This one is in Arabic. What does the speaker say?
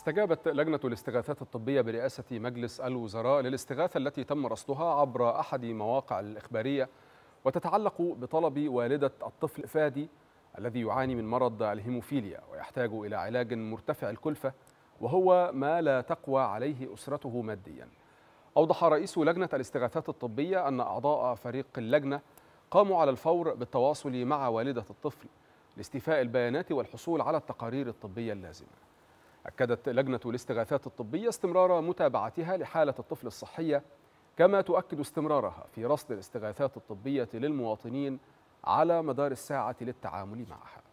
استجابت لجنة الاستغاثات الطبية برئاسة مجلس الوزراء للاستغاثة التي تم رصدها عبر أحد مواقع الإخبارية وتتعلق بطلب والدة الطفل فادي الذي يعاني من مرض الهيموفيليا ويحتاج إلى علاج مرتفع الكلفة وهو ما لا تقوى عليه أسرته ماديا أوضح رئيس لجنة الاستغاثات الطبية أن أعضاء فريق اللجنة قاموا على الفور بالتواصل مع والدة الطفل لاستيفاء البيانات والحصول على التقارير الطبية اللازمة أكدت لجنة الاستغاثات الطبية استمرار متابعتها لحالة الطفل الصحية كما تؤكد استمرارها في رصد الاستغاثات الطبية للمواطنين على مدار الساعة للتعامل معها